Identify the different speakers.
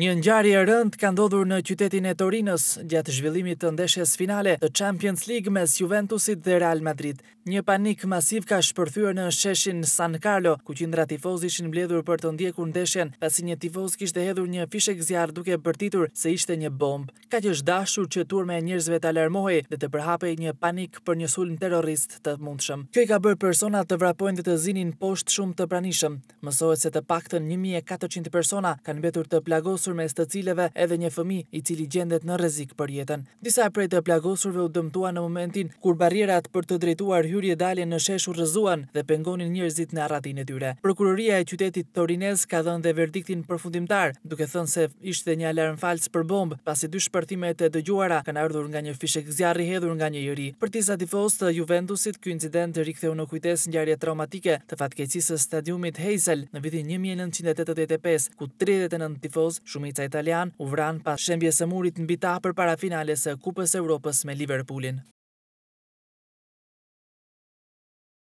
Speaker 1: Një ngjarje e rëndë ka ndodhur në qytetin e Torinos gjatë zhvillimit të ndeshjes finale të Champions League mes Juventusit dhe Real Madrid. Një panik masiv ka shpërthyer në sheshin San Carlo, ku qindra tifozë ishin mbledhur për të ndjekur ndeshjen, pasi një tifoz kishte hedhur një fishek zjarr duke bërtitur se ishte një bomb. Ka qejsh dashur që turma e njerëzve të alarmohej dhe të përhapej një panik për një sulm terrorist të mundshëm. Kjo i ka bërë persona të vrapojnë dhe të zinin poshtë shumë të pranishëm. Mësohet se të paktën 1400 persona kanë mbetur të plagosur plagosur mes të cileve edhe një fëmi i cili gjendet në rezik për jetën. Disa prej të plagosurve u dëmtua në momentin kur barjerat për të drejtuar hyrje dalje në sheshu rëzuan dhe pengonin njërzit në arratin e tyre. Prokuroria e qytetit Torines ka dhënë dhe verdiktin përfundimtar, duke thënë se ishte një alarm falc për bombë, pasi dy shpërtime e dëgjuara kanë ardhur nga një fishek zjarri hedhur nga një iri. Për disa tifoz të Juventusit, ky incident riktheu në kujtesë ngjarje traumatike të fatkeqësisë së stadiumit Heysel në vitin 1985, ku 39 tifoz Shumica italian u vran pas shembjes së murit mbi ta për parafinales së Kupës Evropës me Liverpoolin.